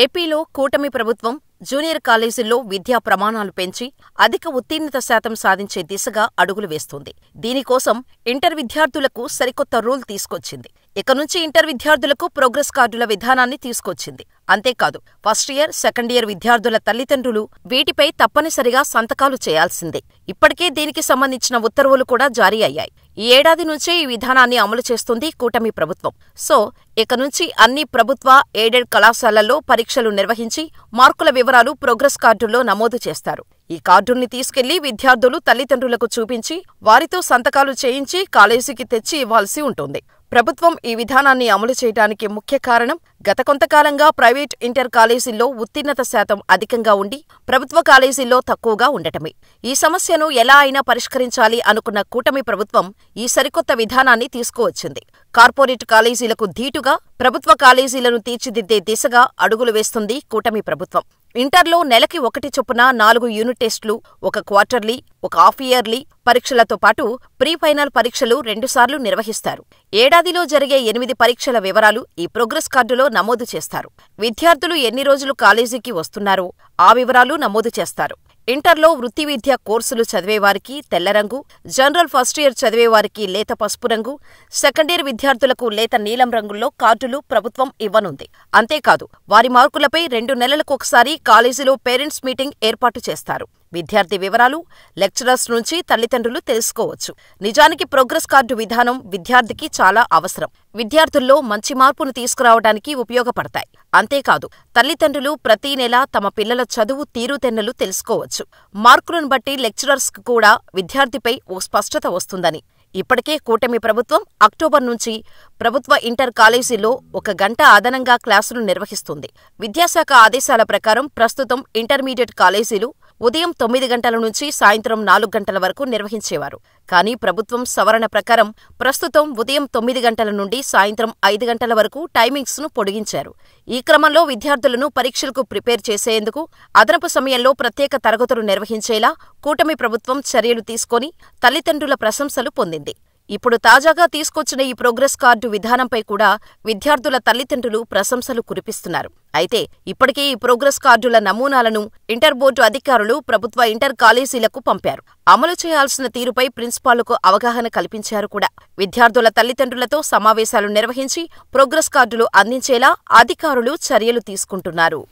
ఏపీలో కూటమి ప్రభుత్వం జూనియర్ కాలేజీల్లో విద్యా ప్రమాణాలు పెంచి అధిక ఉత్తీర్ణత శాతం సాధించే దిశగా అడుగులు వేస్తోంది దీనికోసం ఇంటర్ విద్యార్థులకు సరికొత్త రూల్ తీసుకొచ్చింది ఇక నుంచి ఇంటర్ విద్యార్థులకు ప్రోగ్రెస్ కార్డుల విధానాన్ని తీసుకొచ్చింది అంతేకాదు ఫస్ట్ ఇయర్ సెకండ్ ఇయర్ విద్యార్థుల తల్లిదండ్రులు వీటిపై తప్పనిసరిగా సంతకాలు చేయాల్సిందే ఇప్పటికే దీనికి సంబంధించిన ఉత్తర్వులు కూడా జారీ అయ్యాయి ఈ ఏడాది నుంచే ఈ విధానాన్ని అమలు చేస్తుంది కూటమి ప్రభుత్వం సో ఇక నుంచి అన్ని ప్రభుత్వ ఎయిడెడ్ కళాశాలల్లో పరీక్షలు నిర్వహించి మార్కుల వివరాలు ప్రోగ్రెస్ కార్డుల్లో నమోదు చేస్తారు ఈ కార్డుల్ని తీసుకెళ్లి విద్యార్థులు తల్లిదండ్రులకు చూపించి వారితో సంతకాలు చేయించి కాలేజీకి తెచ్చి ఇవ్వాల్సి ఉంటుంది ప్రభుత్వం ఈ విధానాన్ని అమలు చేయడానికి ముఖ్య కారణం గత కొంతకాలంగా ప్రైవేట్ ఇంటర్ కాలేజీల్లో ఉత్తీర్ణత శాతం అధికంగా ఉండి ప్రభుత్వ కాలేజీల్లో తక్కువగా ఉండటమే ఈ సమస్యను ఎలా అయినా పరిష్కరించాలి అనుకున్న కూటమి ప్రభుత్వం ఈ సరికొత్త విధానాన్ని తీసుకువచ్చింది కార్పొరేట్ కాలేజీలకు ధీటుగా ప్రభుత్వ కాలేజీలను తీర్చిదిద్దే దిశగా అడుగులు వేస్తుంది కూటమి ప్రభుత్వం ఇంటర్లో నెలకి ఒకటి చొప్పున నాలుగు యూనిట్ టెస్టులు ఒక క్వార్టర్లీ ఒక హాఫ్ ఇయర్లీ పరీక్షలతో పాటు ప్రీ ఫైనల్ పరీక్షలు రెండుసార్లు నిర్వహిస్తారు ఏడాదిలో జరిగే ఎనిమిది పరీక్షల వివరాలు ఈ ప్రోగ్రెస్ కార్డులో నమోదు చేస్తారు విద్యార్థులు ఎన్ని రోజులు కాలేజీకి వస్తున్నారో ఆ వివరాలు నమోదు చేస్తారు ఇంటర్లో వృత్తి విద్యా కోర్సులు చదివేవారికి తెల్లరంగు జనరల్ ఫస్ట్ ఇయర్ చదివేవారికి లేత పసుపు రంగు సెకండ్ ఇయర్ విద్యార్థులకు లేత నీలం రంగుల్లో కార్డులు ప్రభుత్వం ఇవ్వనుంది అంతేకాదు వారి మార్కులపై రెండు నెలలకొకసారి కాలేజీలో పేరెంట్స్ మీటింగ్ ఏర్పాటు చేస్తారు విద్యార్థి వివరాలు లెక్చరర్స్ నుంచి తల్లిదండ్రులు తెలుసుకోవచ్చు నిజానికి ప్రోగ్రెస్ కార్డు విధానం విద్యార్థికి చాలా అవసరం విద్యార్థుల్లో మంచి మార్పును తీసుకురావడానికి ఉపయోగపడతాయి అంతేకాదు తల్లిదండ్రులు ప్రతి నెల తమ పిల్లల చదువు తీరుతెన్నులు తెలుసుకోవచ్చు మార్కులను బట్టి లెక్చరర్స్ కూడా విద్యార్థిపై ఓ స్పష్టత వస్తుందని ఇప్పటికే కూటమి ప్రభుత్వం అక్టోబర్ నుంచి ప్రభుత్వ ఇంటర్ కాలేజీలో ఒక గంట అదనంగా క్లాసులు నిర్వహిస్తుంది విద్యాశాఖ ఆదేశాల ప్రకారం ప్రస్తుతం ఇంటర్మీడియట్ కాలేజీలు ఉదయం తొమ్మిది గంటల నుంచి సాయంత్రం నాలుగు గంటల వరకు నిర్వహించేవారు కానీ ప్రభుత్వం సవరణ ప్రకారం ప్రస్తుతం ఉదయం తొమ్మిది గంటల నుండి సాయంత్రం ఐదు గంటల వరకు టైమింగ్స్ను పొడిగించారు ఈ క్రమంలో విద్యార్థులను పరీక్షలకు ప్రిపేర్ చేసేందుకు అదనపు సమయంలో ప్రత్యేక తరగతులు నిర్వహించేలా కూటమి ప్రభుత్వం చర్యలు తీసుకొని తల్లిదండ్రుల ప్రశంసలు పొందింది ఇప్పుడు తాజాగా తీసుకొచ్చిన ఈ ప్రోగ్రెస్ కార్డు విధానంపై కూడా విద్యార్థుల తల్లిదండ్రులు ప్రశంసలు కురిపిస్తున్నారు అయితే ఇప్పటికే ఈ ప్రోగ్రెస్ కార్డుల నమూనాలను ఇంటర్ బోర్డు అధికారులు ప్రభుత్వ ఇంటర్ కాలేజీలకు పంపారు అమలు చేయాల్సిన తీరుపై ప్రిన్సిపాల్కు అవగాహన కల్పించారు కూడా విద్యార్థుల తల్లిదండ్రులతో సమావేశాలు నిర్వహించి ప్రోగ్రెస్ కార్డులు అందించేలా అధికారులు చర్యలు తీసుకుంటున్నారు